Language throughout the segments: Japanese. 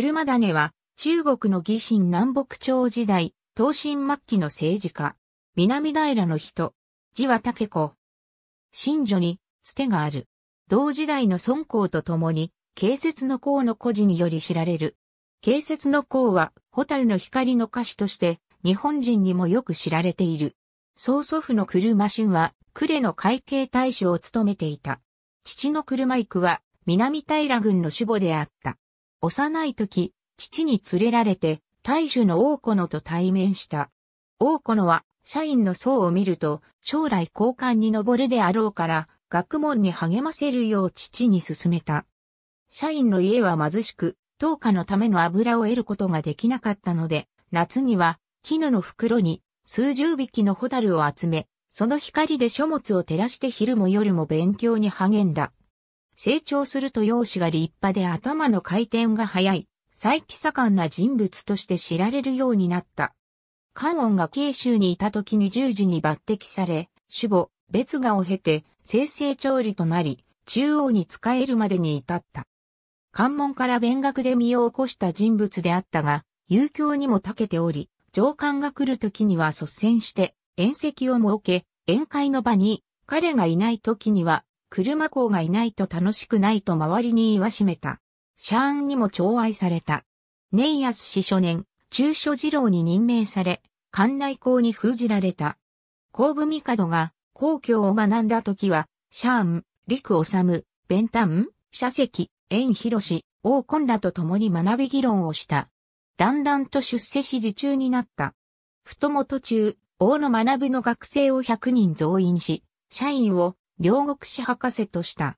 車種は、中国の義臣南北朝時代、東進末期の政治家。南平の人。字は竹子。神女に、つてがある。同時代の孫公と共に、警節の公の故事により知られる。警察の公は、蛍の光の歌詞として、日本人にもよく知られている。曽祖父の車春は、呉の会計大使を務めていた。父の車育は、南平郡の守護であった。幼い時、父に連れられて、大樹の大子のと対面した。大子のは、社員の層を見ると、将来交換に上るであろうから、学問に励ませるよう父に勧めた。社員の家は貧しく、投下のための油を得ることができなかったので、夏には、絹の袋に、数十匹のホタルを集め、その光で書物を照らして昼も夜も勉強に励んだ。成長すると容姿が立派で頭の回転が速い、再起盛んな人物として知られるようになった。関音が慶州にいた時に十字に抜擢され、主母、別がを経て、正々調理となり、中央に仕えるまでに至った。関門から勉学で身を起こした人物であったが、遊興にも長けており、上官が来る時には率先して、宴席を設け、宴会の場に、彼がいない時には、車工がいないと楽しくないと周りに言わしめた。シャーンにも寵愛された。ネイアス氏初年、中所次郎に任命され、館内校に封じられた。後部帝が皇居を学んだ時は、シャーン、陸治、ベンタン、社石、縁広王根らと共に学び議論をした。だんだんと出世し自中になった。ふとも途中、王の学ぶの学生を100人増員し、社員を両国史博士とした。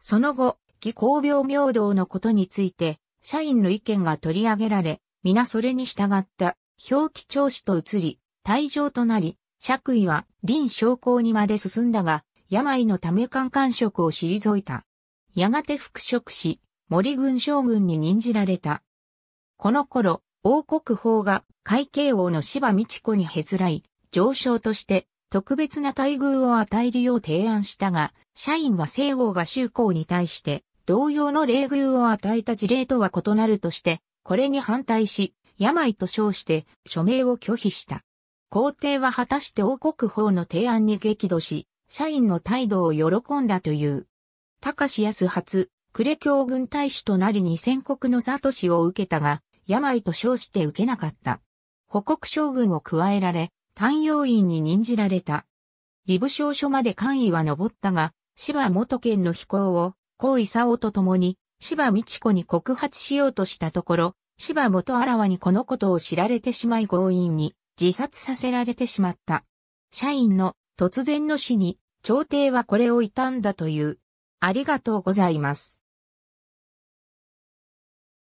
その後、義公病明道のことについて、社員の意見が取り上げられ、皆それに従った表記調子と移り、退場となり、爵位は臨将校にまで進んだが、病のため官官職を退いた。やがて復職し、森軍将軍に任じられた。この頃、王国法が会計王の芝道子にへつらい、上昇として特別な待遇を与えるよう提案したが、社員は西欧が州公に対して同様の礼遇を与えた事例とは異なるとして、これに反対し、病と称して署名を拒否した。皇帝は果たして王国法の提案に激怒し、社員の態度を喜んだという。高志康初、呉教軍大使となりに宣国の里氏を受けたが、病と称して受けなかった。保国将軍を加えられ、単要員に任じられた。理部証書まで官位は上ったが、芝元県の飛行を、高伊佐と共に、芝道子に告発しようとしたところ、芝元あらわにこのことを知られてしまい強引に自殺させられてしまった。社員の突然の死に、朝廷はこれを悼んだという。ありがとうございます。